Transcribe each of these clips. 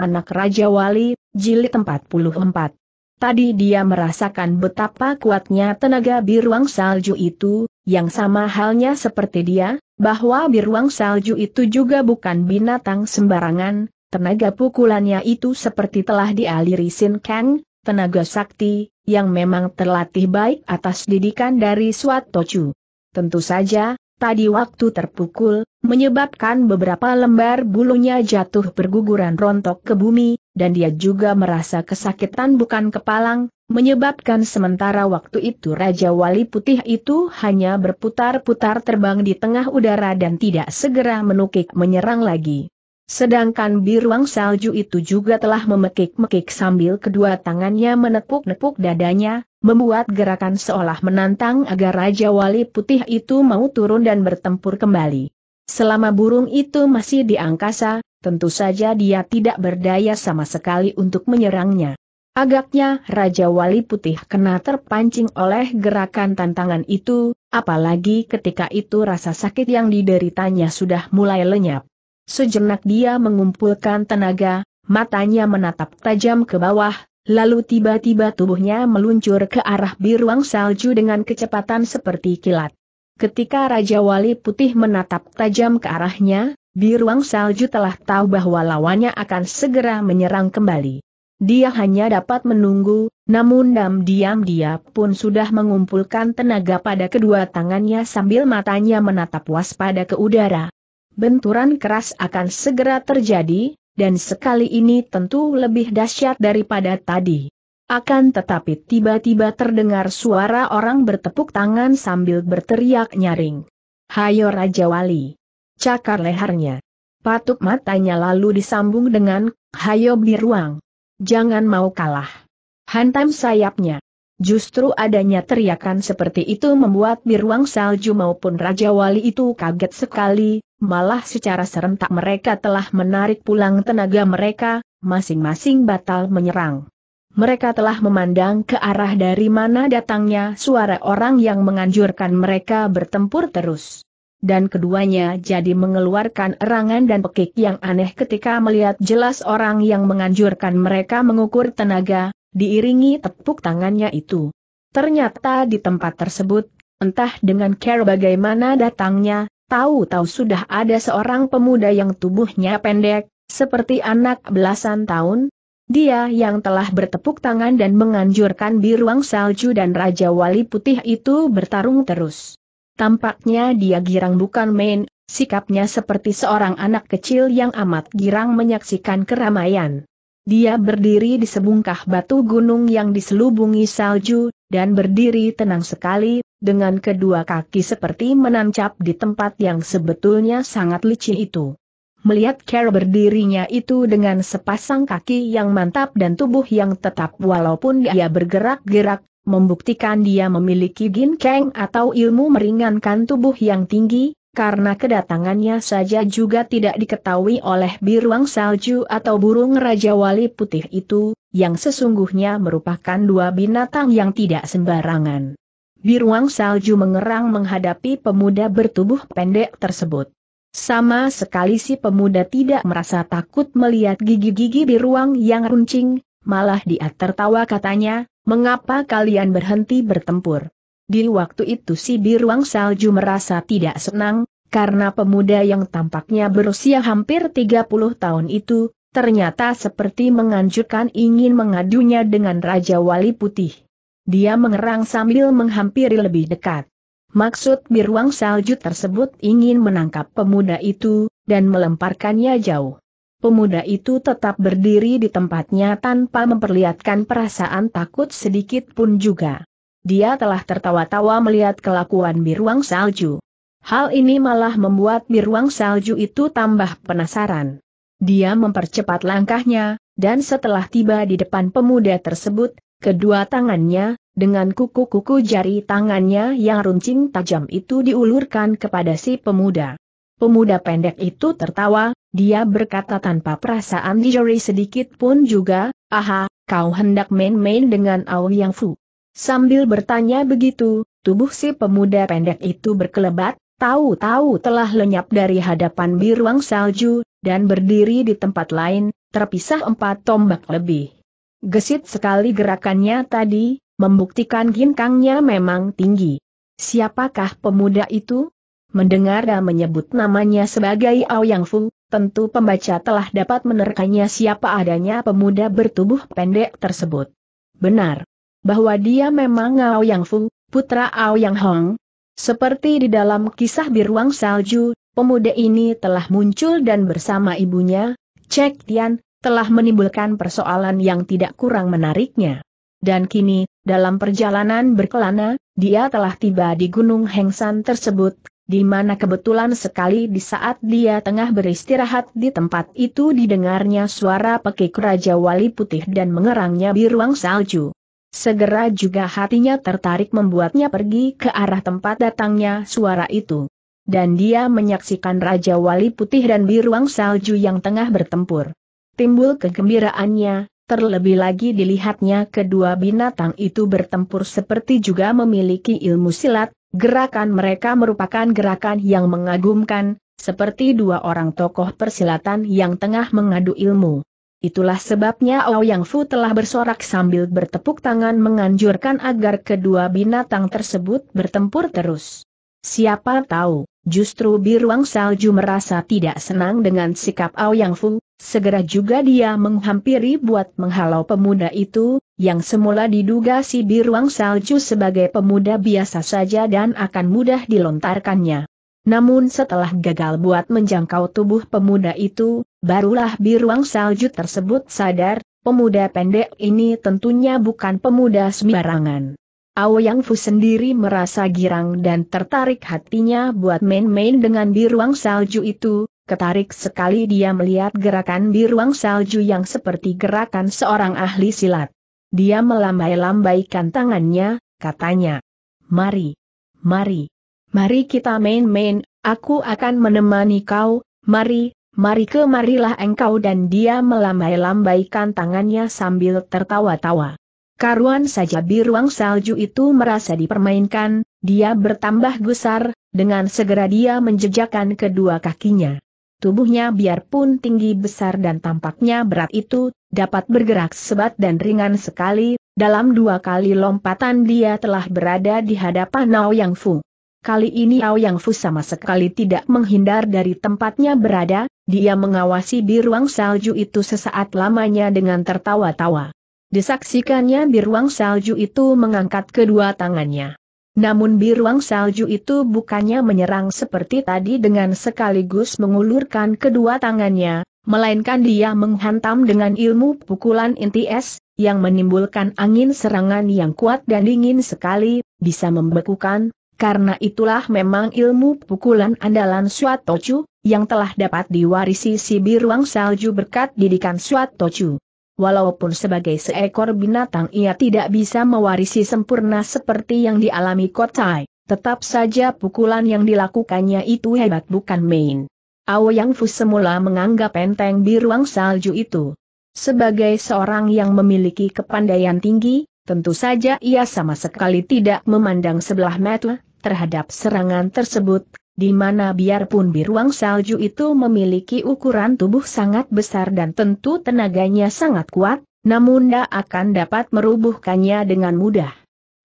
Anak Raja Wali, Jilid 44. Tadi dia merasakan betapa kuatnya tenaga biruang salju itu, yang sama halnya seperti dia, bahwa biruang salju itu juga bukan binatang sembarangan, tenaga pukulannya itu seperti telah dialiri Sin Kang, tenaga sakti, yang memang terlatih baik atas didikan dari Swat Tochu. Tentu saja, Tadi waktu terpukul, menyebabkan beberapa lembar bulunya jatuh berguguran rontok ke bumi, dan dia juga merasa kesakitan bukan kepalang, menyebabkan sementara waktu itu Raja Wali Putih itu hanya berputar-putar terbang di tengah udara dan tidak segera menukik menyerang lagi. Sedangkan biruang salju itu juga telah memekik-mekik sambil kedua tangannya menepuk-nepuk dadanya, membuat gerakan seolah menantang agar Raja Wali Putih itu mau turun dan bertempur kembali. Selama burung itu masih di angkasa, tentu saja dia tidak berdaya sama sekali untuk menyerangnya. Agaknya Raja Wali Putih kena terpancing oleh gerakan tantangan itu, apalagi ketika itu rasa sakit yang dideritanya sudah mulai lenyap. Sejenak dia mengumpulkan tenaga, matanya menatap tajam ke bawah, lalu tiba-tiba tubuhnya meluncur ke arah biruang salju dengan kecepatan seperti kilat. Ketika Raja Wali Putih menatap tajam ke arahnya, biruang salju telah tahu bahwa lawannya akan segera menyerang kembali. Dia hanya dapat menunggu, namun diam-diam dia pun sudah mengumpulkan tenaga pada kedua tangannya sambil matanya menatap waspada ke udara benturan keras akan segera terjadi, dan sekali ini tentu lebih dahsyat daripada tadi. Akan tetapi tiba-tiba terdengar suara orang bertepuk tangan sambil berteriak nyaring. Hayo Raja Wali! Cakar lehernya. Patuk matanya lalu disambung dengan, hayo beli ruang. Jangan mau kalah. Hantam sayapnya. Justru adanya teriakan seperti itu membuat Biruang Salju maupun Raja Wali itu kaget sekali, malah secara serentak mereka telah menarik pulang tenaga mereka, masing-masing batal menyerang. Mereka telah memandang ke arah dari mana datangnya suara orang yang menganjurkan mereka bertempur terus. Dan keduanya jadi mengeluarkan erangan dan pekik yang aneh ketika melihat jelas orang yang menganjurkan mereka mengukur tenaga, diiringi tepuk tangannya itu. Ternyata di tempat tersebut, entah dengan care bagaimana datangnya, tahu-tahu sudah ada seorang pemuda yang tubuhnya pendek, seperti anak belasan tahun. Dia yang telah bertepuk tangan dan menganjurkan biruang salju dan Raja Wali Putih itu bertarung terus. Tampaknya dia girang bukan main, sikapnya seperti seorang anak kecil yang amat girang menyaksikan keramaian. Dia berdiri di sebungkah batu gunung yang diselubungi salju, dan berdiri tenang sekali, dengan kedua kaki seperti menancap di tempat yang sebetulnya sangat licin itu. Melihat Carol berdirinya itu dengan sepasang kaki yang mantap dan tubuh yang tetap walaupun dia bergerak-gerak, membuktikan dia memiliki gin atau ilmu meringankan tubuh yang tinggi, karena kedatangannya saja juga tidak diketahui oleh biruang salju atau burung Raja Wali Putih itu, yang sesungguhnya merupakan dua binatang yang tidak sembarangan. Biruang salju mengerang menghadapi pemuda bertubuh pendek tersebut. Sama sekali si pemuda tidak merasa takut melihat gigi-gigi biruang yang runcing, malah dia tertawa katanya, mengapa kalian berhenti bertempur? Di waktu itu si biruang salju merasa tidak senang, karena pemuda yang tampaknya berusia hampir 30 tahun itu, ternyata seperti menganjurkan ingin mengadunya dengan Raja Wali Putih. Dia mengerang sambil menghampiri lebih dekat. Maksud biruang salju tersebut ingin menangkap pemuda itu, dan melemparkannya jauh. Pemuda itu tetap berdiri di tempatnya tanpa memperlihatkan perasaan takut sedikit pun juga. Dia telah tertawa-tawa melihat kelakuan Biruang Salju. Hal ini malah membuat Biruang Salju itu tambah penasaran. Dia mempercepat langkahnya, dan setelah tiba di depan pemuda tersebut, kedua tangannya, dengan kuku-kuku jari tangannya yang runcing tajam itu diulurkan kepada si pemuda. Pemuda pendek itu tertawa, dia berkata tanpa perasaan jari sedikit pun juga, aha, kau hendak main-main dengan Ao Yang Fu. Sambil bertanya begitu, tubuh si pemuda pendek itu berkelebat, tahu-tahu telah lenyap dari hadapan biruang salju, dan berdiri di tempat lain, terpisah empat tombak lebih. Gesit sekali gerakannya tadi, membuktikan ginkangnya memang tinggi. Siapakah pemuda itu? Mendengar dan menyebut namanya sebagai Ao Yang Fu, tentu pembaca telah dapat menerkanya siapa adanya pemuda bertubuh pendek tersebut. Benar, bahwa dia memang Ao Yang Fu, putra Ao Yang Hong. Seperti di dalam kisah Biruang Salju, pemuda ini telah muncul dan bersama ibunya, Cek Tian, telah menimbulkan persoalan yang tidak kurang menariknya. Dan kini, dalam perjalanan berkelana, dia telah tiba di Gunung Hengsan tersebut, di mana kebetulan sekali di saat dia tengah beristirahat di tempat itu didengarnya suara pekik Raja Wali Putih dan mengerangnya biruang salju. Segera juga hatinya tertarik membuatnya pergi ke arah tempat datangnya suara itu. Dan dia menyaksikan Raja Wali Putih dan Biruang Salju yang tengah bertempur. Timbul kegembiraannya, terlebih lagi dilihatnya kedua binatang itu bertempur seperti juga memiliki ilmu silat, gerakan mereka merupakan gerakan yang mengagumkan, seperti dua orang tokoh persilatan yang tengah mengadu ilmu. Itulah sebabnya Yang Fu telah bersorak sambil bertepuk tangan menganjurkan agar kedua binatang tersebut bertempur terus. Siapa tahu, justru Biruang Salju merasa tidak senang dengan sikap Yang Fu, segera juga dia menghampiri buat menghalau pemuda itu, yang semula diduga si Biruang Salju sebagai pemuda biasa saja dan akan mudah dilontarkannya. Namun setelah gagal buat menjangkau tubuh pemuda itu, Barulah biruang salju tersebut sadar, pemuda pendek ini tentunya bukan pemuda sembarangan. Yang Fu sendiri merasa girang dan tertarik hatinya buat main-main dengan biruang salju itu, ketarik sekali dia melihat gerakan biruang salju yang seperti gerakan seorang ahli silat. Dia melambai-lambaikan tangannya, katanya, Mari, mari, mari kita main-main, aku akan menemani kau, mari, mari kemarilah engkau dan dia melambai-lambaikan tangannya sambil tertawa-tawa. Karuan saja biruang salju itu merasa dipermainkan, dia bertambah gusar, dengan segera dia menjejakkan kedua kakinya. Tubuhnya biarpun tinggi besar dan tampaknya berat itu, dapat bergerak sebat dan ringan sekali, dalam dua kali lompatan dia telah berada di hadapan Nao Yang Fu. Kali ini Yang Fu sama sekali tidak menghindar dari tempatnya berada, dia mengawasi di ruang salju itu sesaat lamanya dengan tertawa-tawa. Disaksikannya ruang salju itu mengangkat kedua tangannya. Namun di ruang salju itu bukannya menyerang seperti tadi dengan sekaligus mengulurkan kedua tangannya, melainkan dia menghantam dengan ilmu pukulan inti es, yang menimbulkan angin serangan yang kuat dan dingin sekali, bisa membekukan, karena itulah memang ilmu pukulan andalan Suatochu, yang telah dapat diwarisi si biruang salju berkat didikan Suatochu. Walaupun sebagai seekor binatang ia tidak bisa mewarisi sempurna seperti yang dialami Kotai, tetap saja pukulan yang dilakukannya itu hebat bukan main. Yang Fu semula menganggap enteng biruang salju itu. Sebagai seorang yang memiliki kepandaian tinggi, tentu saja ia sama sekali tidak memandang sebelah mata, terhadap serangan tersebut, di mana biarpun biruang salju itu memiliki ukuran tubuh sangat besar dan tentu tenaganya sangat kuat, namun tidak akan dapat merubuhkannya dengan mudah.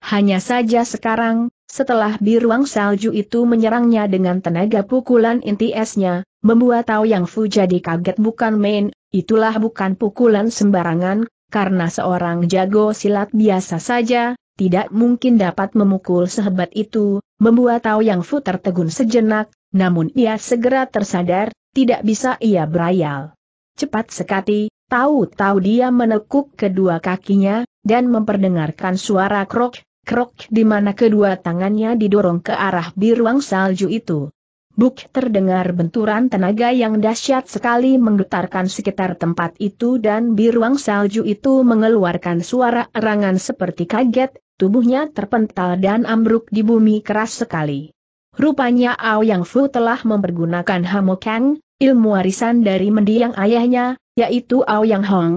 Hanya saja sekarang, setelah biruang salju itu menyerangnya dengan tenaga pukulan inti esnya, membuat Tao Yang Fu jadi kaget bukan main, itulah bukan pukulan sembarangan, karena seorang jago silat biasa saja, tidak mungkin dapat memukul sehebat itu, membuat Tao Yang Fu tertegun sejenak, namun ia segera tersadar, tidak bisa ia berayal. Cepat sekali, tahu-tahu dia menekuk kedua kakinya, dan memperdengarkan suara krok, krok di mana kedua tangannya didorong ke arah biruang salju itu. Buk terdengar benturan tenaga yang dahsyat sekali menggetarkan sekitar tempat itu dan biruang salju itu mengeluarkan suara erangan seperti kaget, Tubuhnya terpental dan ambruk di bumi keras sekali. Rupanya Ao Yang Fu telah mempergunakan Hamokang, ilmu warisan dari mendiang ayahnya, yaitu Ao Yang Hong.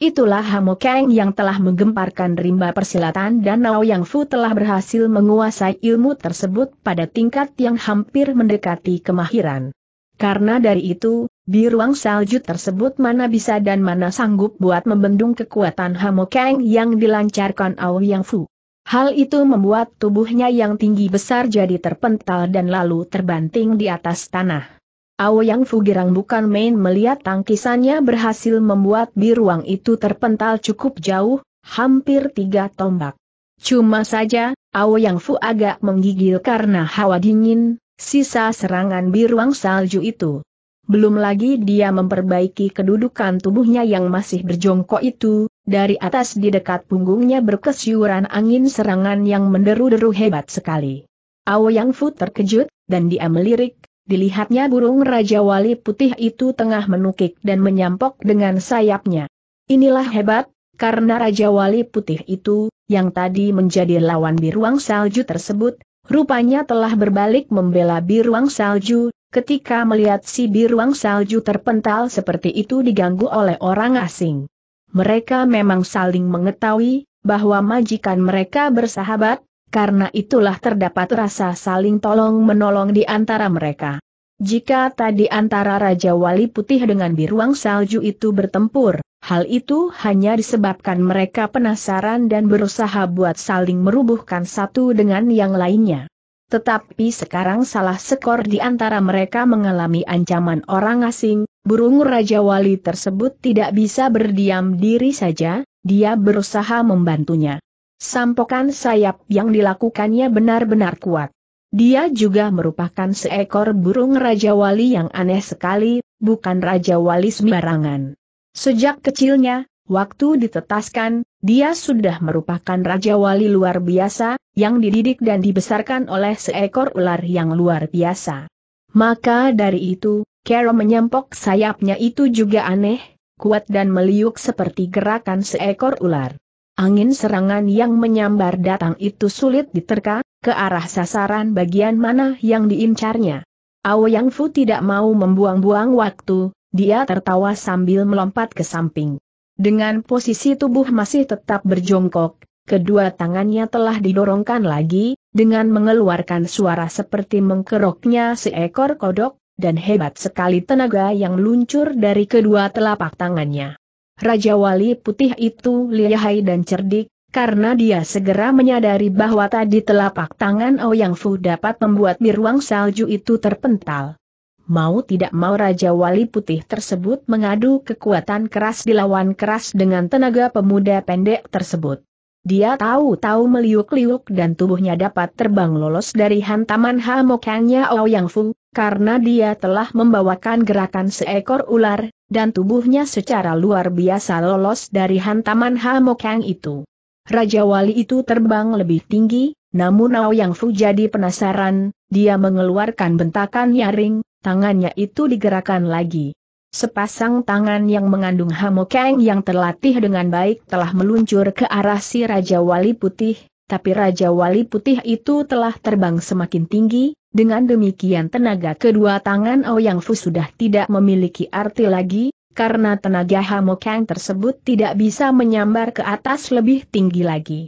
Itulah Hamokang yang telah menggemparkan rimba persilatan dan Ao Yang Fu telah berhasil menguasai ilmu tersebut pada tingkat yang hampir mendekati kemahiran. Karena dari itu, di ruang salju tersebut mana bisa dan mana sanggup buat membendung kekuatan Hamokang yang dilancarkan Ao Yang Fu. Hal itu membuat tubuhnya yang tinggi besar jadi terpental dan lalu terbanting di atas tanah. Yang Fu Fugirang bukan main melihat tangkisannya berhasil membuat biruang itu terpental cukup jauh, hampir tiga tombak. Cuma saja, Yang Fu agak menggigil karena hawa dingin, sisa serangan biruang salju itu. Belum lagi dia memperbaiki kedudukan tubuhnya yang masih berjongkok itu, dari atas di dekat punggungnya berkesiuran angin serangan yang menderu-deru hebat sekali. Yang Fu terkejut, dan dia melirik, dilihatnya burung Raja Wali putih itu tengah menukik dan menyampok dengan sayapnya. Inilah hebat, karena Raja Wali putih itu, yang tadi menjadi lawan biruang salju tersebut, rupanya telah berbalik membela biruang salju, ketika melihat si biruang salju terpental seperti itu diganggu oleh orang asing. Mereka memang saling mengetahui bahwa majikan mereka bersahabat, karena itulah terdapat rasa saling tolong-menolong di antara mereka. Jika tadi antara Raja Wali Putih dengan Biruang Salju itu bertempur, hal itu hanya disebabkan mereka penasaran dan berusaha buat saling merubuhkan satu dengan yang lainnya. Tetapi sekarang salah sekor di antara mereka mengalami ancaman orang asing, burung Raja Wali tersebut tidak bisa berdiam diri saja, dia berusaha membantunya. Sampokan sayap yang dilakukannya benar-benar kuat. Dia juga merupakan seekor burung Raja Wali yang aneh sekali, bukan Raja Wali sembarangan. Sejak kecilnya, Waktu ditetaskan, dia sudah merupakan Raja Wali luar biasa, yang dididik dan dibesarkan oleh seekor ular yang luar biasa. Maka dari itu, Kero menyempok sayapnya itu juga aneh, kuat dan meliuk seperti gerakan seekor ular. Angin serangan yang menyambar datang itu sulit diterka, ke arah sasaran bagian mana yang diincarnya. Yang Fu tidak mau membuang-buang waktu, dia tertawa sambil melompat ke samping. Dengan posisi tubuh masih tetap berjongkok, kedua tangannya telah didorongkan lagi, dengan mengeluarkan suara seperti mengkeroknya seekor kodok, dan hebat sekali tenaga yang luncur dari kedua telapak tangannya. Raja Wali Putih itu lihai dan cerdik, karena dia segera menyadari bahwa tadi telapak tangan Ouyang Fu dapat membuat biruang salju itu terpental. Mau tidak mau Raja Wali Putih tersebut mengadu kekuatan keras dilawan keras dengan tenaga pemuda pendek tersebut. Dia tahu-tahu meliuk-liuk dan tubuhnya dapat terbang lolos dari hantaman hamokannya Ouyang Fu, karena dia telah membawakan gerakan seekor ular, dan tubuhnya secara luar biasa lolos dari hantaman hamokang itu. Raja Wali itu terbang lebih tinggi, namun Ouyang Fu jadi penasaran, dia mengeluarkan bentakan nyaring, tangannya itu digerakkan lagi. Sepasang tangan yang mengandung Hamokeng yang terlatih dengan baik telah meluncur ke arah si Raja Wali Putih, tapi Raja Wali Putih itu telah terbang semakin tinggi, dengan demikian tenaga kedua tangan Ouyang oh Fu sudah tidak memiliki arti lagi, karena tenaga Hamokeng tersebut tidak bisa menyambar ke atas lebih tinggi lagi.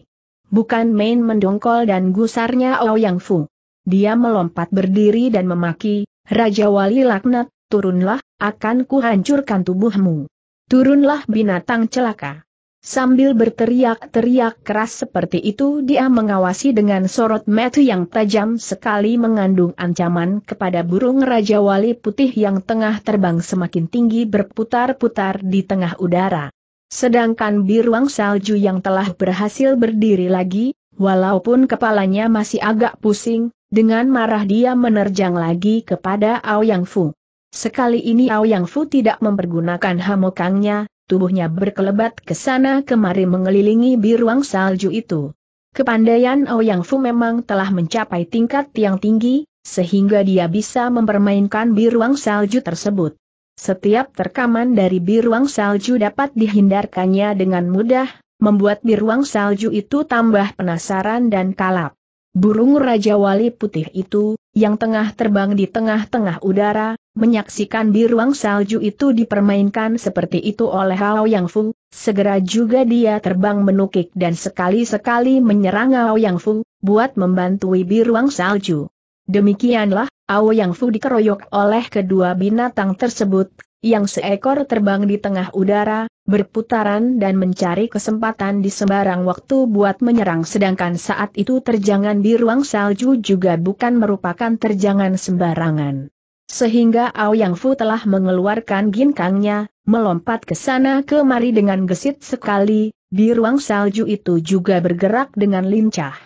Bukan main mendongkol dan gusarnya Ouyang oh Fu. Dia melompat berdiri dan memaki, Raja Wali Laknat, turunlah, akan kuhancurkan tubuhmu. Turunlah binatang celaka. Sambil berteriak-teriak keras seperti itu dia mengawasi dengan sorot metu yang tajam sekali mengandung ancaman kepada burung Raja Wali Putih yang tengah terbang semakin tinggi berputar-putar di tengah udara. Sedangkan biruang salju yang telah berhasil berdiri lagi, walaupun kepalanya masih agak pusing, dengan marah dia menerjang lagi kepada Aoyang Fu. Sekali ini Aoyang Fu tidak mempergunakan hamokangnya, tubuhnya berkelebat ke sana kemari mengelilingi biruang salju itu. Kepandaian Aoyang Fu memang telah mencapai tingkat yang tinggi, sehingga dia bisa mempermainkan biruang salju tersebut. Setiap terkaman dari biruang salju dapat dihindarkannya dengan mudah, membuat biruang salju itu tambah penasaran dan kalap. Burung Raja Wali putih itu, yang tengah terbang di tengah-tengah udara, menyaksikan di ruang salju itu dipermainkan seperti itu oleh Hao Yang Fu, segera juga dia terbang menukik dan sekali-sekali menyerang Hao Yang Fu, buat membantui di ruang salju. Demikianlah, Ao Yang Fu dikeroyok oleh kedua binatang tersebut, yang seekor terbang di tengah udara, berputaran dan mencari kesempatan di sembarang waktu buat menyerang sedangkan saat itu terjangan di ruang salju juga bukan merupakan terjangan sembarangan. Sehingga Ao Yang Fu telah mengeluarkan ginkangnya, melompat ke sana kemari dengan gesit sekali, di ruang salju itu juga bergerak dengan lincah.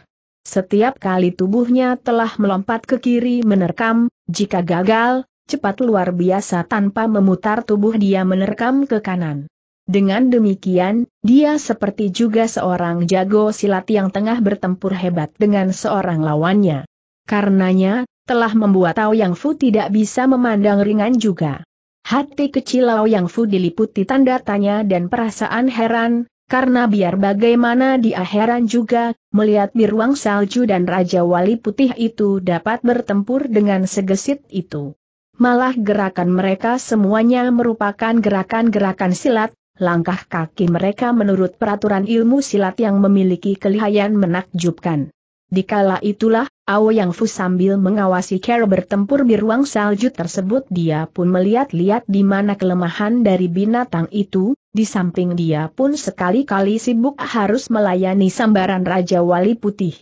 Setiap kali tubuhnya telah melompat ke kiri menerkam, jika gagal, cepat luar biasa tanpa memutar tubuh dia menerkam ke kanan. Dengan demikian, dia seperti juga seorang jago silat yang tengah bertempur hebat dengan seorang lawannya. Karenanya, telah membuat Tao Yang Fu tidak bisa memandang ringan juga. Hati kecil Tao Yang Fu diliputi tanda tanya dan perasaan heran, karena biar bagaimana dia heran juga, melihat biruang salju dan Raja Wali Putih itu dapat bertempur dengan segesit itu malah gerakan mereka semuanya merupakan gerakan-gerakan silat, langkah kaki mereka menurut peraturan ilmu silat yang memiliki kelihayan menakjubkan. Dikala itulah, Yang Fu sambil mengawasi Carol bertempur di ruang salju tersebut dia pun melihat-lihat di mana kelemahan dari binatang itu, di samping dia pun sekali-kali sibuk harus melayani sambaran Raja Wali Putih.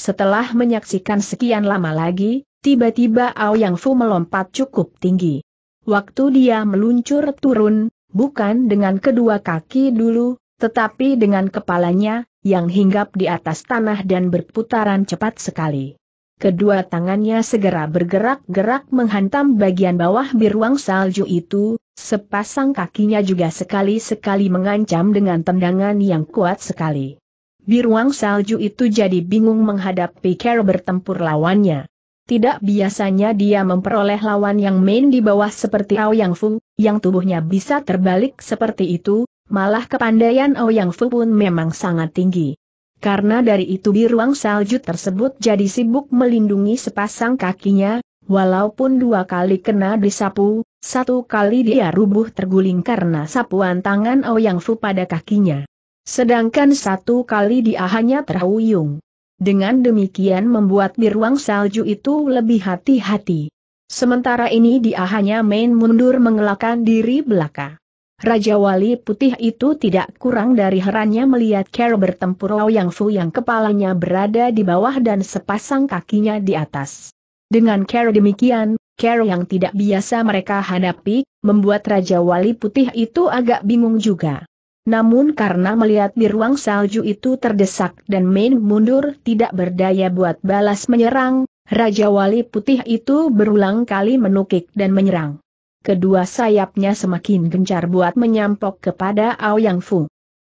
Setelah menyaksikan sekian lama lagi, Tiba-tiba Yang Fu melompat cukup tinggi. Waktu dia meluncur turun, bukan dengan kedua kaki dulu, tetapi dengan kepalanya, yang hinggap di atas tanah dan berputaran cepat sekali. Kedua tangannya segera bergerak-gerak menghantam bagian bawah biruang salju itu, sepasang kakinya juga sekali-sekali mengancam dengan tendangan yang kuat sekali. Biruang salju itu jadi bingung menghadapi Carol bertempur lawannya. Tidak biasanya dia memperoleh lawan yang main di bawah seperti Ao Yang Fu, yang tubuhnya bisa terbalik seperti itu, malah kepandaian Ao Yang Fu pun memang sangat tinggi. Karena dari itu di ruang salju tersebut jadi sibuk melindungi sepasang kakinya, walaupun dua kali kena disapu, satu kali dia rubuh terguling karena sapuan tangan Yang Fu pada kakinya. Sedangkan satu kali dia hanya terhuyung. Dengan demikian membuat di ruang salju itu lebih hati-hati. Sementara ini dia hanya main mundur mengelakkan diri belaka. Raja Wali Putih itu tidak kurang dari herannya melihat Carol bertempur Yang Fu yang kepalanya berada di bawah dan sepasang kakinya di atas. Dengan Carol demikian, Carol yang tidak biasa mereka hadapi, membuat Raja Wali Putih itu agak bingung juga. Namun karena melihat di ruang salju itu terdesak dan main mundur tidak berdaya buat balas menyerang, Raja Wali Putih itu berulang kali menukik dan menyerang. Kedua sayapnya semakin gencar buat menyampok kepada Ao Yang Fu.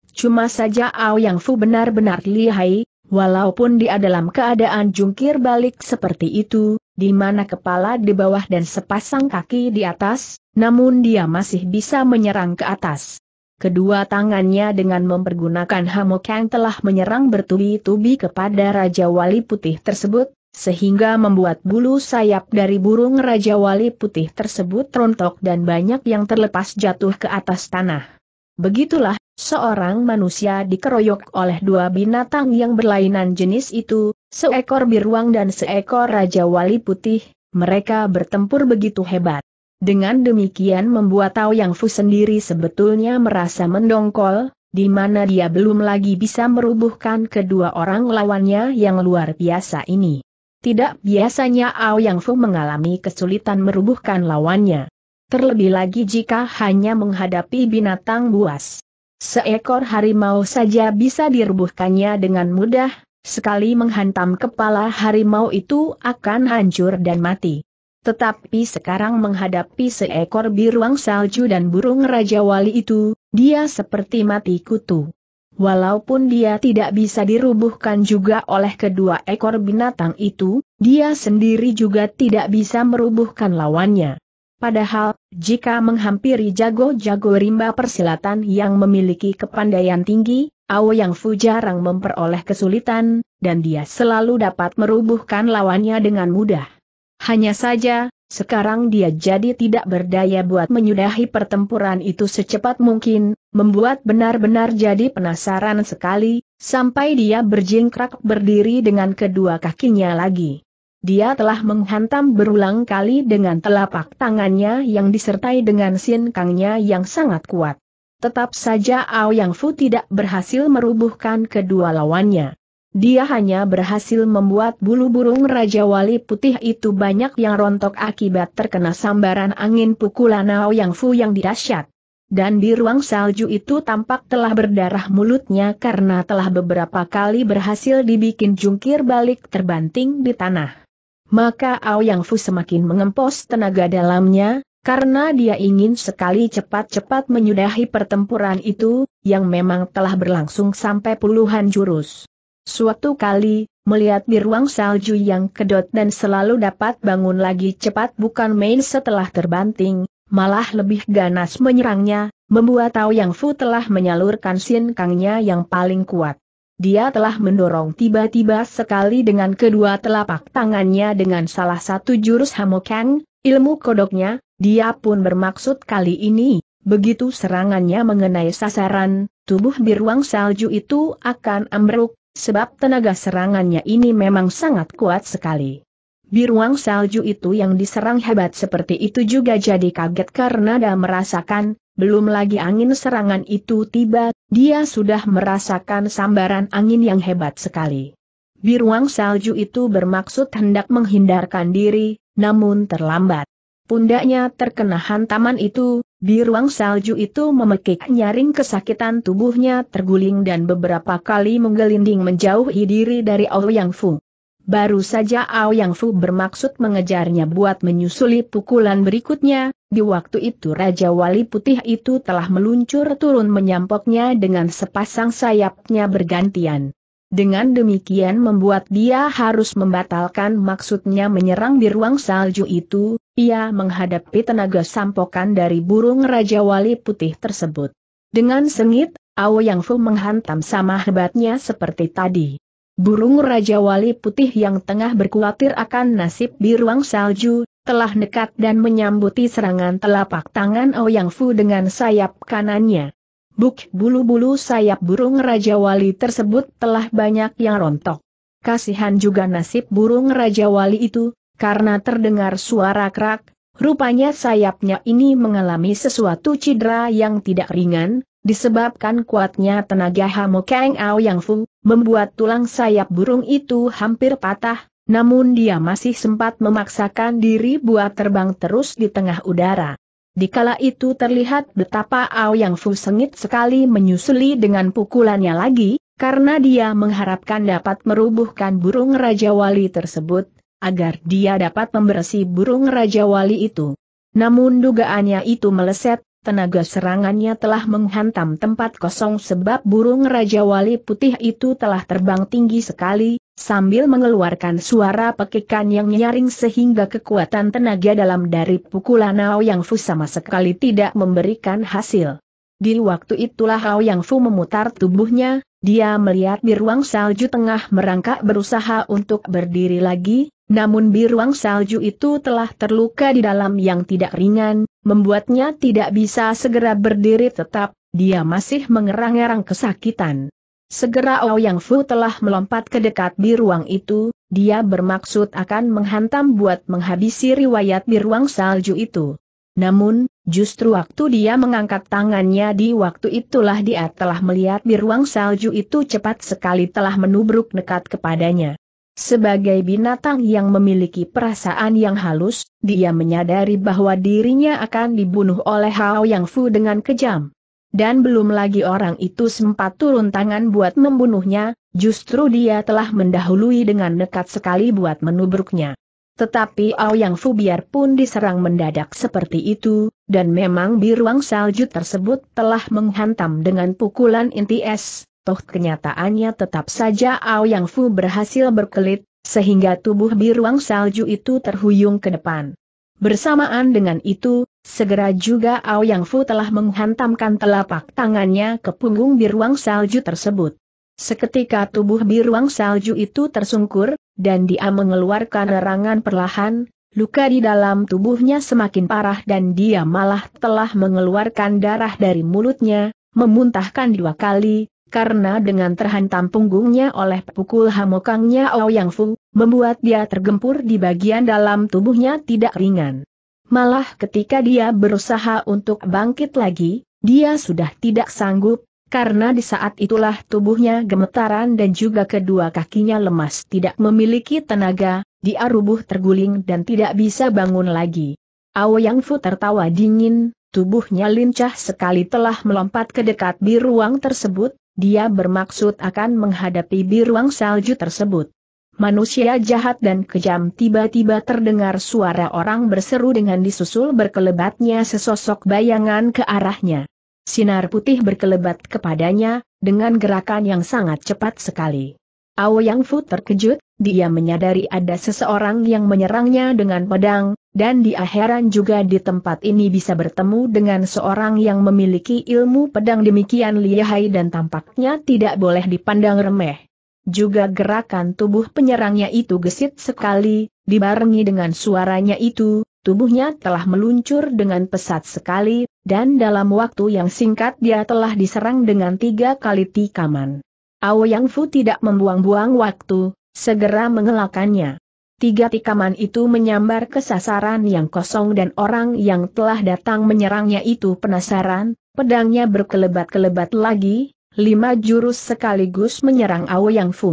Cuma saja Ao Yang Fu benar-benar lihai, walaupun dia dalam keadaan jungkir balik seperti itu, di mana kepala di bawah dan sepasang kaki di atas, namun dia masih bisa menyerang ke atas. Kedua tangannya dengan mempergunakan hamok yang telah menyerang bertubi-tubi kepada Raja Wali Putih tersebut, sehingga membuat bulu sayap dari burung Raja Wali Putih tersebut rontok dan banyak yang terlepas jatuh ke atas tanah. Begitulah, seorang manusia dikeroyok oleh dua binatang yang berlainan jenis itu, seekor biruang dan seekor Raja Wali Putih, mereka bertempur begitu hebat. Dengan demikian membuat Tao Yang Fu sendiri sebetulnya merasa mendongkol, di mana dia belum lagi bisa merubuhkan kedua orang lawannya yang luar biasa ini. Tidak biasanya Ao Yang Fu mengalami kesulitan merubuhkan lawannya. Terlebih lagi jika hanya menghadapi binatang buas. Seekor harimau saja bisa dirubuhkannya dengan mudah, sekali menghantam kepala harimau itu akan hancur dan mati. Tetapi sekarang menghadapi seekor biruang salju dan burung Raja Wali itu, dia seperti mati kutu. Walaupun dia tidak bisa dirubuhkan juga oleh kedua ekor binatang itu, dia sendiri juga tidak bisa merubuhkan lawannya. Padahal, jika menghampiri jago-jago rimba persilatan yang memiliki kepandaian tinggi, Yang Fu jarang memperoleh kesulitan, dan dia selalu dapat merubuhkan lawannya dengan mudah. Hanya saja, sekarang dia jadi tidak berdaya buat menyudahi pertempuran itu secepat mungkin, membuat benar-benar jadi penasaran sekali, sampai dia berjingkrak berdiri dengan kedua kakinya lagi. Dia telah menghantam berulang kali dengan telapak tangannya yang disertai dengan sinkangnya yang sangat kuat. Tetap saja Ao Yang Fu tidak berhasil merubuhkan kedua lawannya. Dia hanya berhasil membuat bulu burung Raja Wali Putih itu banyak yang rontok akibat terkena sambaran angin pukulan Yang Fu yang dirasyat. Dan di ruang salju itu tampak telah berdarah mulutnya karena telah beberapa kali berhasil dibikin jungkir balik terbanting di tanah. Maka Ao Yang Fu semakin mengempos tenaga dalamnya, karena dia ingin sekali cepat-cepat menyudahi pertempuran itu, yang memang telah berlangsung sampai puluhan jurus. Suatu kali, melihat di ruang salju yang kedot dan selalu dapat bangun lagi cepat bukan main setelah terbanting, malah lebih ganas menyerangnya, membuat Tao Yang Fu telah menyalurkan sin kangnya yang paling kuat. Dia telah mendorong tiba-tiba sekali dengan kedua telapak tangannya dengan salah satu jurus Hamokang, ilmu kodoknya, dia pun bermaksud kali ini, begitu serangannya mengenai sasaran, tubuh di ruang salju itu akan ambruk, sebab tenaga serangannya ini memang sangat kuat sekali. Biruang salju itu yang diserang hebat seperti itu juga jadi kaget karena dia merasakan, belum lagi angin serangan itu tiba, dia sudah merasakan sambaran angin yang hebat sekali. Biruang salju itu bermaksud hendak menghindarkan diri, namun terlambat. Pundaknya terkena hantaman itu, di ruang salju itu memekik nyaring kesakitan tubuhnya terguling dan beberapa kali menggelinding menjauhi diri dari Ao Yang Fu. Baru saja Ao Yang Fu bermaksud mengejarnya buat menyusuli pukulan berikutnya, di waktu itu Raja Wali Putih itu telah meluncur turun menyampoknya dengan sepasang sayapnya bergantian. Dengan demikian membuat dia harus membatalkan maksudnya menyerang di ruang salju itu, ia menghadapi tenaga sampokan dari burung Raja Wali Putih tersebut. Dengan sengit, Ao Yang Fu menghantam sama hebatnya seperti tadi. Burung Raja Wali Putih yang tengah berkuatir akan nasib di ruang salju, telah nekat dan menyambuti serangan telapak tangan Ao Yang Fu dengan sayap kanannya. Buk bulu-bulu sayap burung Raja Wali tersebut telah banyak yang rontok. Kasihan juga nasib burung Raja Wali itu, karena terdengar suara kerak, rupanya sayapnya ini mengalami sesuatu cedera yang tidak ringan, disebabkan kuatnya tenaga Hamo Kang Yang Fu, membuat tulang sayap burung itu hampir patah, namun dia masih sempat memaksakan diri buat terbang terus di tengah udara. Dikala itu terlihat betapa Ao Yang Fu sengit sekali menyusuli dengan pukulannya lagi, karena dia mengharapkan dapat merubuhkan burung Raja Wali tersebut, agar dia dapat membersih burung Raja Wali itu. Namun dugaannya itu meleset, tenaga serangannya telah menghantam tempat kosong sebab burung Raja Wali Putih itu telah terbang tinggi sekali, sambil mengeluarkan suara pekikan yang nyaring sehingga kekuatan tenaga dalam dari pukulan Yang Fu sama sekali tidak memberikan hasil. Di waktu itulah Yang Fu memutar tubuhnya, dia melihat biruang salju tengah merangkak berusaha untuk berdiri lagi, namun biruang salju itu telah terluka di dalam yang tidak ringan, membuatnya tidak bisa segera berdiri tetap, dia masih mengerang-erang kesakitan. Segera Yang Fu telah melompat ke dekat di ruang itu, dia bermaksud akan menghantam buat menghabisi riwayat di ruang salju itu. Namun, justru waktu dia mengangkat tangannya di waktu itulah dia telah melihat di ruang salju itu cepat sekali telah menubruk dekat kepadanya. Sebagai binatang yang memiliki perasaan yang halus, dia menyadari bahwa dirinya akan dibunuh oleh Hao Yang Fu dengan kejam. Dan belum lagi orang itu sempat turun tangan buat membunuhnya, justru dia telah mendahului dengan nekat sekali buat menubruknya. Tetapi Ao Yang Fu biarpun diserang mendadak seperti itu, dan memang biruang salju tersebut telah menghantam dengan pukulan inti es, Toh kenyataannya tetap saja Ao Yang Fu berhasil berkelit, sehingga tubuh biruang salju itu terhuyung ke depan. Bersamaan dengan itu, segera juga Ao Yang Fu telah menghantamkan telapak tangannya ke punggung biruang salju tersebut. Seketika tubuh biruang salju itu tersungkur, dan dia mengeluarkan erangan perlahan, luka di dalam tubuhnya semakin parah dan dia malah telah mengeluarkan darah dari mulutnya, memuntahkan dua kali, karena dengan terhantam punggungnya oleh pukul hamokangnya Ouyang Fu, membuat dia tergempur di bagian dalam tubuhnya tidak ringan. Malah ketika dia berusaha untuk bangkit lagi, dia sudah tidak sanggup, karena di saat itulah tubuhnya gemetaran dan juga kedua kakinya lemas tidak memiliki tenaga, dia rubuh terguling dan tidak bisa bangun lagi. Ouyang Fu tertawa dingin, Tubuhnya lincah sekali telah melompat ke dekat di ruang tersebut, dia bermaksud akan menghadapi biruang salju tersebut. Manusia jahat dan kejam tiba-tiba terdengar suara orang berseru dengan disusul berkelebatnya sesosok bayangan ke arahnya. Sinar putih berkelebat kepadanya, dengan gerakan yang sangat cepat sekali. Ao Yang Fu terkejut, dia menyadari ada seseorang yang menyerangnya dengan pedang, dan di akhiran juga di tempat ini bisa bertemu dengan seorang yang memiliki ilmu pedang demikian lihai dan tampaknya tidak boleh dipandang remeh. Juga gerakan tubuh penyerangnya itu gesit sekali, dibarengi dengan suaranya itu, tubuhnya telah meluncur dengan pesat sekali, dan dalam waktu yang singkat dia telah diserang dengan tiga kali tikaman. Ao Yang Fu tidak membuang-buang waktu, segera mengelakannya. Tiga tikaman itu menyambar ke sasaran yang kosong dan orang yang telah datang menyerangnya itu penasaran, pedangnya berkelebat-kelebat lagi, lima jurus sekaligus menyerang Yang Fu.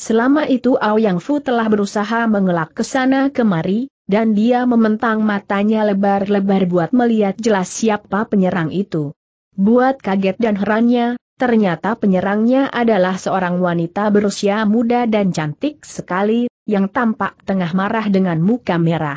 Selama itu Yang Fu telah berusaha mengelak ke sana kemari, dan dia mementang matanya lebar-lebar buat melihat jelas siapa penyerang itu. Buat kaget dan herannya, Ternyata penyerangnya adalah seorang wanita berusia muda dan cantik sekali, yang tampak tengah marah dengan muka merah.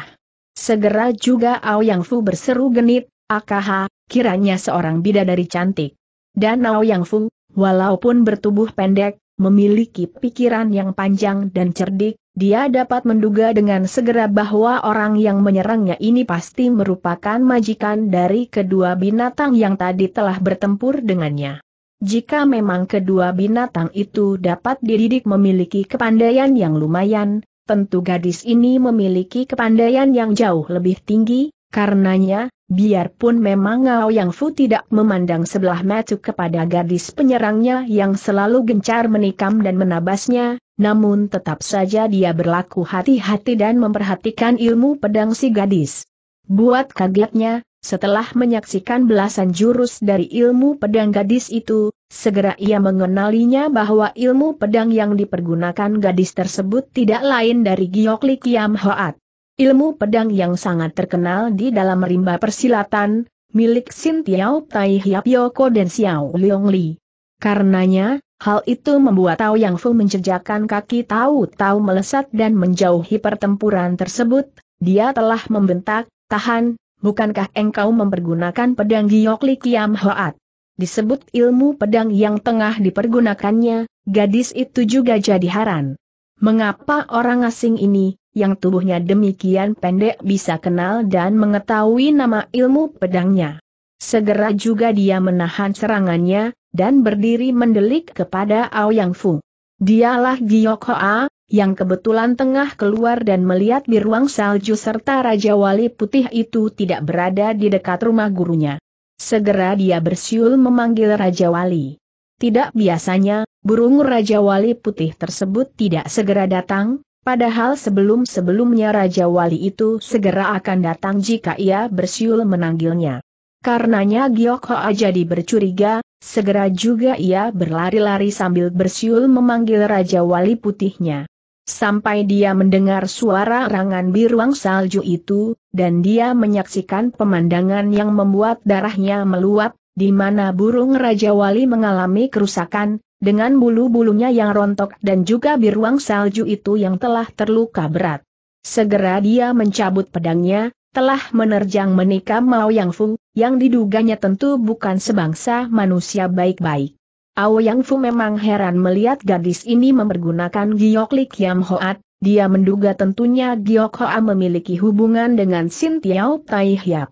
Segera juga Yang Fu berseru genit, akaha, kiranya seorang bidadari cantik. Dan Yang Fu, walaupun bertubuh pendek, memiliki pikiran yang panjang dan cerdik, dia dapat menduga dengan segera bahwa orang yang menyerangnya ini pasti merupakan majikan dari kedua binatang yang tadi telah bertempur dengannya. Jika memang kedua binatang itu dapat dididik memiliki kepandaian yang lumayan, tentu gadis ini memiliki kepandaian yang jauh lebih tinggi, karenanya, biarpun memang Ngao Yang Fu tidak memandang sebelah mata kepada gadis penyerangnya yang selalu gencar menikam dan menabasnya, namun tetap saja dia berlaku hati-hati dan memperhatikan ilmu pedang si gadis. Buat kagetnya, setelah menyaksikan belasan jurus dari ilmu pedang gadis itu, segera ia mengenalinya bahwa ilmu pedang yang dipergunakan gadis tersebut tidak lain dari Giokli Kiam Hoat. Ilmu pedang yang sangat terkenal di dalam rimba persilatan, milik Sin Tiao Tai Hiap Yoko dan Xiao Leong Li. Karenanya, hal itu membuat Tao Yang Fu menjejakkan kaki Tao Tao melesat dan menjauhi pertempuran tersebut, dia telah membentak, tahan, bukankah engkau mempergunakan pedang Li Kiam Hoat? Disebut ilmu pedang yang tengah dipergunakannya, gadis itu juga jadi heran. Mengapa orang asing ini, yang tubuhnya demikian pendek bisa kenal dan mengetahui nama ilmu pedangnya? Segera juga dia menahan serangannya, dan berdiri mendelik kepada Ao Yang Fu. Dialah Giok Hoa, yang kebetulan tengah keluar dan melihat di ruang salju serta Raja Wali Putih itu tidak berada di dekat rumah gurunya. Segera dia bersiul memanggil Raja Wali. Tidak biasanya, burung Raja Wali Putih tersebut tidak segera datang, padahal sebelum-sebelumnya Raja Wali itu segera akan datang jika ia bersiul menanggilnya. Karenanya Giok Hoa jadi bercuriga, segera juga ia berlari-lari sambil bersiul memanggil Raja Wali Putihnya. Sampai dia mendengar suara rangan biruang salju itu, dan dia menyaksikan pemandangan yang membuat darahnya meluap, di mana burung Raja Wali mengalami kerusakan, dengan bulu-bulunya yang rontok dan juga biruang salju itu yang telah terluka berat. Segera dia mencabut pedangnya, telah menerjang menikam Mao Yang Fu, yang diduganya tentu bukan sebangsa manusia baik-baik. Yang Fu memang heran melihat gadis ini mempergunakan Giok Li Kiam Hoat, dia menduga tentunya Giok Hoa memiliki hubungan dengan Sin Tiao Tai Hiap.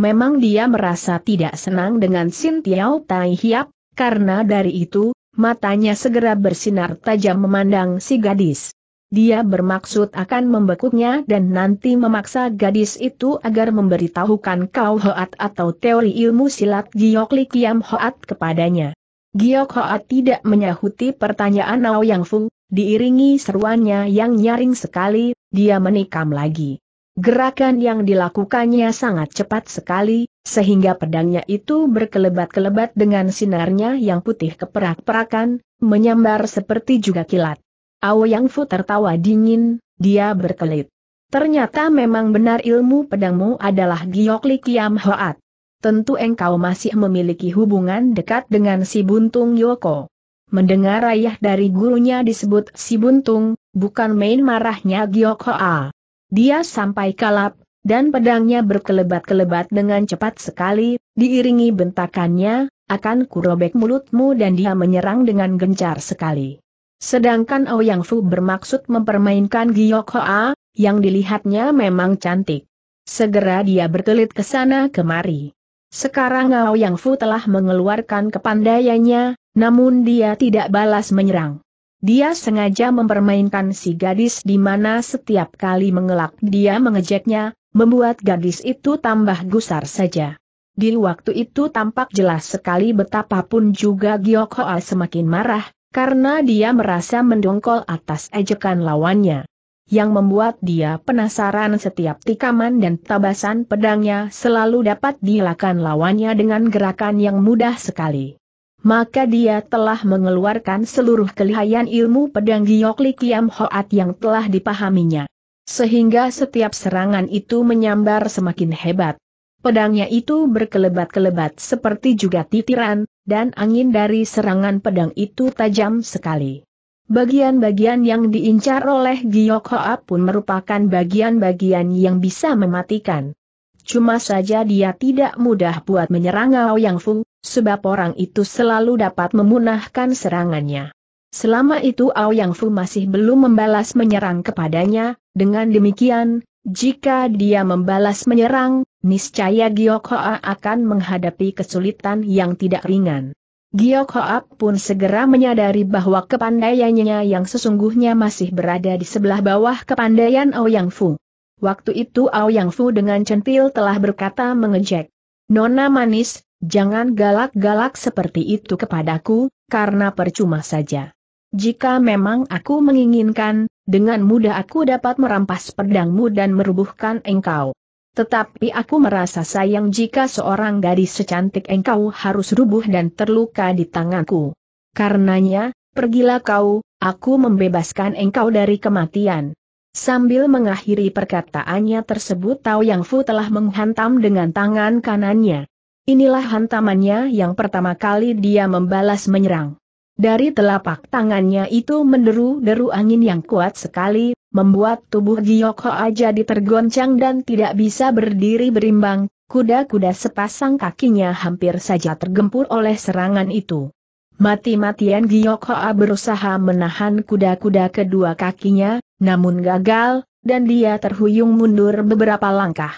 Memang dia merasa tidak senang dengan Sin Tiao Tai Hiap, karena dari itu, matanya segera bersinar tajam memandang si gadis. Dia bermaksud akan membekuknya dan nanti memaksa gadis itu agar memberitahukan kau hoat atau teori ilmu silat Giok Li Kiam Hoat kepadanya. Giok Hoa tidak menyahuti pertanyaan Ao Yang Fu, diiringi seruannya yang nyaring sekali, dia menikam lagi. Gerakan yang dilakukannya sangat cepat sekali, sehingga pedangnya itu berkelebat-kelebat dengan sinarnya yang putih keperak-perakan, menyambar seperti juga kilat. Ao Yang Fu tertawa dingin, dia berkelit. Ternyata memang benar ilmu pedangmu adalah Giok Li Kiam Hoat tentu engkau masih memiliki hubungan dekat dengan si Buntung Yoko. Mendengar ayah dari gurunya disebut si Buntung, bukan main marahnya Gyoko A. Dia sampai kalap, dan pedangnya berkelebat-kelebat dengan cepat sekali, diiringi bentakannya, akan kurobek mulutmu dan dia menyerang dengan gencar sekali. Sedangkan Ouyang Fu bermaksud mempermainkan Gyoko A, yang dilihatnya memang cantik. Segera dia berkelit ke sana kemari. Sekarang Ngao Yang Fu telah mengeluarkan kepandaiannya, namun dia tidak balas menyerang. Dia sengaja mempermainkan si gadis di mana setiap kali mengelak dia mengejeknya, membuat gadis itu tambah gusar saja. Di waktu itu tampak jelas sekali betapapun juga Giok semakin marah, karena dia merasa mendongkol atas ejekan lawannya yang membuat dia penasaran setiap tikaman dan tabasan pedangnya selalu dapat dilakukan lawannya dengan gerakan yang mudah sekali. Maka dia telah mengeluarkan seluruh kelihayan ilmu pedang Giokli Kiam Hoat yang telah dipahaminya. Sehingga setiap serangan itu menyambar semakin hebat. Pedangnya itu berkelebat-kelebat seperti juga titiran, dan angin dari serangan pedang itu tajam sekali. Bagian-bagian yang diincar oleh Giyok Hoa pun merupakan bagian-bagian yang bisa mematikan. Cuma saja dia tidak mudah buat menyerang Yang Fu, sebab orang itu selalu dapat memunahkan serangannya. Selama itu Yang Fu masih belum membalas menyerang kepadanya, dengan demikian, jika dia membalas menyerang, niscaya Giyok Hoa akan menghadapi kesulitan yang tidak ringan. Giok Hoap pun segera menyadari bahwa kepandaiannya yang sesungguhnya masih berada di sebelah bawah kepandaian Ouyang Fu. Waktu itu Ouyang Fu dengan centil telah berkata mengejek. Nona manis, jangan galak-galak seperti itu kepadaku, karena percuma saja. Jika memang aku menginginkan, dengan mudah aku dapat merampas pedangmu dan merubuhkan engkau. Tetapi aku merasa sayang jika seorang gadis secantik engkau harus rubuh dan terluka di tanganku. Karenanya, pergilah kau, aku membebaskan engkau dari kematian. Sambil mengakhiri perkataannya tersebut Tao Yang Fu telah menghantam dengan tangan kanannya. Inilah hantamannya yang pertama kali dia membalas menyerang. Dari telapak tangannya itu menderu-deru angin yang kuat sekali, membuat tubuh Giyoko aja tergoncang dan tidak bisa berdiri berimbang, kuda-kuda sepasang kakinya hampir saja tergempur oleh serangan itu. Mati-matian Giyoko berusaha menahan kuda-kuda kedua kakinya, namun gagal, dan dia terhuyung mundur beberapa langkah.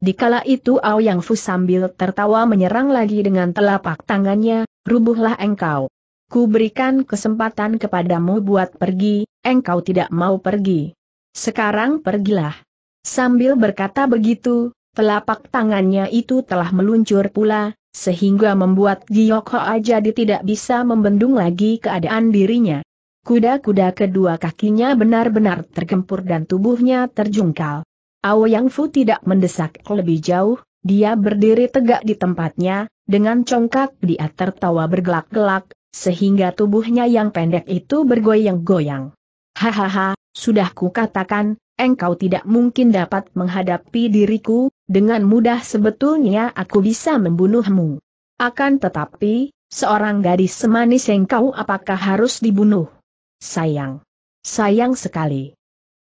Di kala itu Ao Yang Fu sambil tertawa menyerang lagi dengan telapak tangannya, rubuhlah engkau ku berikan kesempatan kepadamu buat pergi, engkau tidak mau pergi. Sekarang pergilah. Sambil berkata begitu, telapak tangannya itu telah meluncur pula, sehingga membuat Giok Hoa jadi tidak bisa membendung lagi keadaan dirinya. Kuda-kuda kedua kakinya benar-benar tergempur dan tubuhnya terjungkal. Yang Fu tidak mendesak lebih jauh, dia berdiri tegak di tempatnya, dengan congkak dia tertawa bergelak-gelak, sehingga tubuhnya yang pendek itu bergoyang-goyang. Hahaha, sudah kukatakan, engkau tidak mungkin dapat menghadapi diriku, dengan mudah sebetulnya aku bisa membunuhmu. Akan tetapi, seorang gadis semanis engkau apakah harus dibunuh? Sayang. Sayang sekali.